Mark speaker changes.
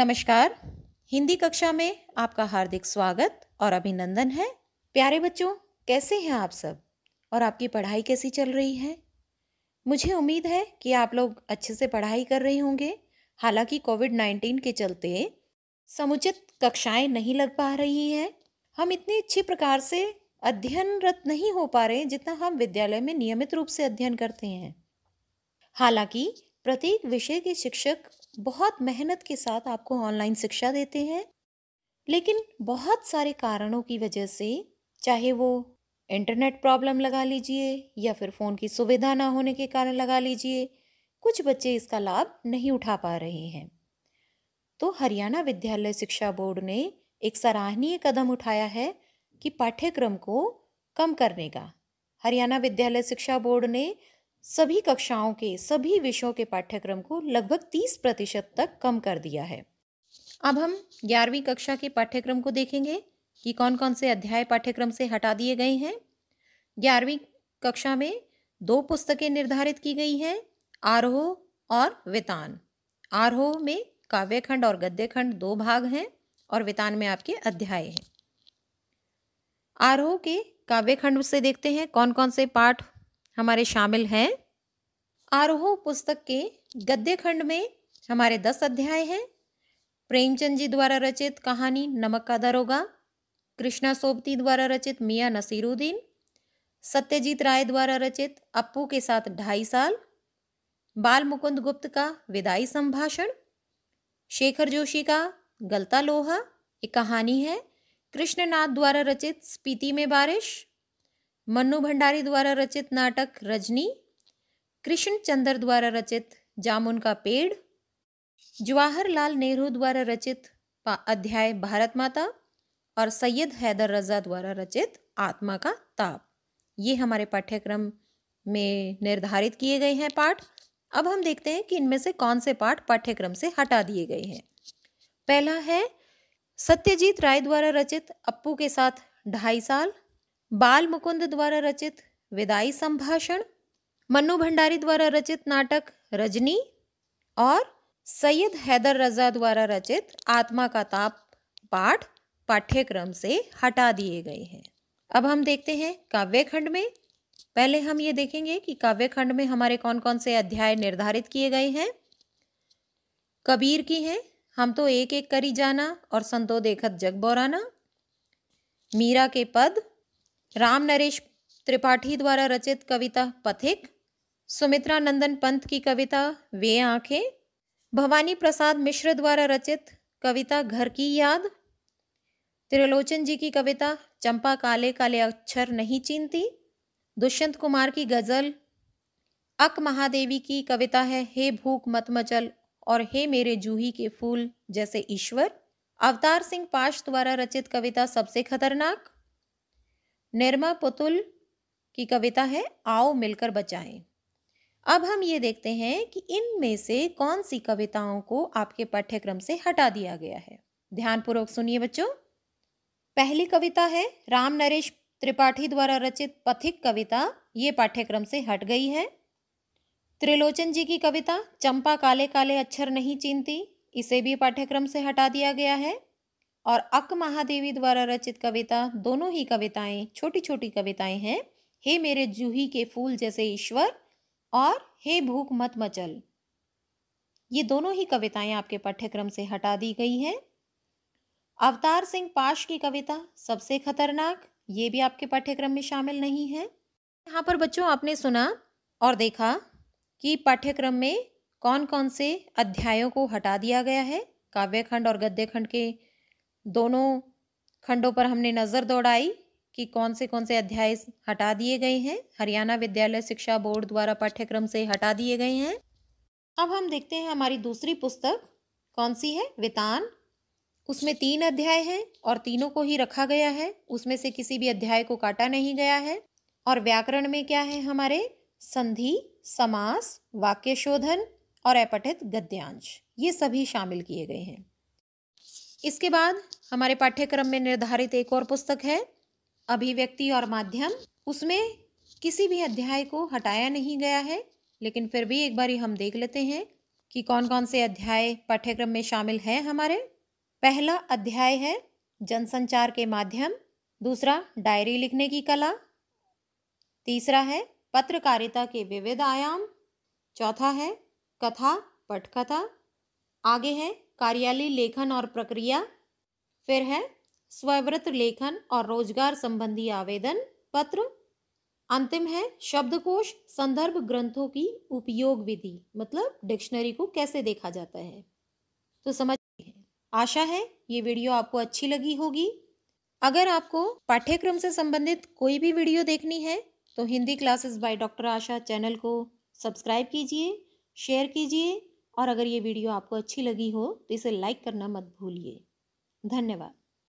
Speaker 1: नमस्कार हिंदी कक्षा में आपका हार्दिक स्वागत और अभिनंदन है प्यारे बच्चों कैसे हैं आप सब और आपकी पढ़ाई कैसी चल रही है मुझे उम्मीद है कि आप लोग अच्छे से पढ़ाई कर रहे होंगे हालांकि कोविड नाइन्टीन के चलते समुचित कक्षाएं नहीं लग पा रही हैं हम इतनी अच्छे प्रकार से अध्ययनरत नहीं हो पा रहे जितना हम विद्यालय में नियमित रूप से अध्ययन करते हैं हालांकि प्रत्येक विषय के शिक्षक बहुत मेहनत के साथ आपको ऑनलाइन शिक्षा देते हैं लेकिन बहुत सारे कारणों की वजह से चाहे वो इंटरनेट प्रॉब्लम लगा लीजिए या फिर फ़ोन की सुविधा ना होने के कारण लगा लीजिए कुछ बच्चे इसका लाभ नहीं उठा पा रहे हैं तो हरियाणा विद्यालय शिक्षा बोर्ड ने एक सराहनीय कदम उठाया है कि पाठ्यक्रम को कम करने का हरियाणा विद्यालय शिक्षा बोर्ड ने सभी कक्षाओं के सभी विषयों के पाठ्यक्रम को लगभग 30 प्रतिशत तक कम कर दिया है अब हम ग्यारहवीं कक्षा के पाठ्यक्रम को देखेंगे कि कौन कौन से अध्याय पाठ्यक्रम से हटा दिए गए हैं ग्यारहवीं कक्षा में दो पुस्तकें निर्धारित की गई हैं आरोह और वितान आरोह में काव्यखंड और गद्यखंड दो भाग हैं और वितान में आपके अध्याय हैं आरोह के काव्यखंड से देखते हैं कौन कौन से पाठ हमारे शामिल हैं आरोह पुस्तक के गद्य खंड में हमारे दस अध्याय हैं प्रेमचंद जी द्वारा रचित कहानी नमक का दरोगा कृष्णा सोबती द्वारा रचित मियाँ नसीरुद्दीन सत्यजीत राय द्वारा रचित अप्पू के साथ ढाई साल बाल मुकुंद गुप्त का विदाई संभाषण शेखर जोशी का गलता लोहा एक कहानी है कृष्णनाथ द्वारा रचित स्पीति में बारिश मन्नू भंडारी द्वारा रचित नाटक रजनी कृष्ण चंद्र द्वारा रचित जामुन का पेड़ जवाहरलाल नेहरू द्वारा रचित अध्याय भारत माता और सैयद हैदर रजा द्वारा रचित आत्मा का ताप ये हमारे पाठ्यक्रम में निर्धारित किए गए हैं पाठ अब हम देखते हैं कि इनमें से कौन से पाठ पाठ्यक्रम से हटा दिए गए हैं पहला है सत्यजीत राय द्वारा रचित अप्पू के साथ ढाई साल बाल मुकुंद द्वारा रचित विदाई संभाषण मनु भंडारी द्वारा रचित नाटक रजनी और सैयद हैदर रजा द्वारा रचित आत्मा का ताप पाठ पाठ्यक्रम से हटा दिए गए हैं अब हम देखते हैं काव्य खंड में पहले हम ये देखेंगे कि काव्य खंड में हमारे कौन कौन से अध्याय निर्धारित किए गए हैं कबीर की हैं हम तो एक एक करी जाना और संतो देखत जग बोराना मीरा के पद राम नरेश त्रिपाठी द्वारा रचित कविता पथिक सुमित्रा नंदन पंत की कविता वे आंखें भवानी प्रसाद मिश्र द्वारा रचित कविता घर की याद त्रिलोचन जी की कविता चंपा काले काले अक्षर नहीं चीनती दुष्यंत कुमार की गज़ल अक महादेवी की कविता है हे भूख मत मचल और हे मेरे जूही के फूल जैसे ईश्वर अवतार सिंह पाश द्वारा रचित कविता सबसे खतरनाक निर्मा पुतुल की कविता है आओ मिलकर बचाएं अब हम ये देखते हैं कि इनमें से कौन सी कविताओं को आपके पाठ्यक्रम से हटा दिया गया है ध्यानपूर्वक सुनिए बच्चों पहली कविता है राम नरेश त्रिपाठी द्वारा रचित पथिक कविता ये पाठ्यक्रम से हट गई है त्रिलोचन जी की कविता चंपा काले काले अक्षर नहीं चीनती इसे भी पाठ्यक्रम से हटा दिया गया है और अक महादेवी द्वारा रचित कविता दोनों ही कविताएं छोटी छोटी कविताएं हैं हे मेरे जूही के फूल जैसे ईश्वर और हे भूख मत मचल ये दोनों ही कविताएं आपके पाठ्यक्रम से हटा दी गई हैं अवतार सिंह पाश की कविता सबसे खतरनाक ये भी आपके पाठ्यक्रम में शामिल नहीं है यहाँ पर बच्चों आपने सुना और देखा कि पाठ्यक्रम में कौन कौन से अध्यायों को हटा दिया गया है काव्यखंड और गद्यखंड के दोनों खंडों पर हमने नज़र दौड़ाई कि कौन से कौन से अध्याय हटा दिए गए हैं हरियाणा विद्यालय शिक्षा बोर्ड द्वारा पाठ्यक्रम से हटा दिए गए हैं अब हम देखते हैं हमारी दूसरी पुस्तक कौन सी है वितान उसमें तीन अध्याय हैं और तीनों को ही रखा गया है उसमें से किसी भी अध्याय को काटा नहीं गया है और व्याकरण में क्या है हमारे संधि समास वाक्य शोधन और अपठित गद्यांश ये सभी शामिल किए गए हैं इसके बाद हमारे पाठ्यक्रम में निर्धारित एक और पुस्तक है अभिव्यक्ति और माध्यम उसमें किसी भी अध्याय को हटाया नहीं गया है लेकिन फिर भी एक बार हम देख लेते हैं कि कौन कौन से अध्याय पाठ्यक्रम में शामिल हैं हमारे पहला अध्याय है जनसंचार के माध्यम दूसरा डायरी लिखने की कला तीसरा है पत्रकारिता के विविध आयाम चौथा है कथा पटकथा आगे है कार्यालय लेखन और प्रक्रिया फिर है स्वयव्रत लेखन और रोजगार संबंधी आवेदन पत्र अंतिम है शब्दकोश संदर्भ ग्रंथों की उपयोग विधि मतलब डिक्शनरी को कैसे देखा जाता है तो समझ आशा है ये वीडियो आपको अच्छी लगी होगी अगर आपको पाठ्यक्रम से संबंधित कोई भी वीडियो देखनी है तो Hindi classes by doctor Asha channel को सब्सक्राइब कीजिए शेयर कीजिए और अगर ये वीडियो आपको अच्छी लगी हो तो इसे लाइक करना मत भूलिए धन्यवाद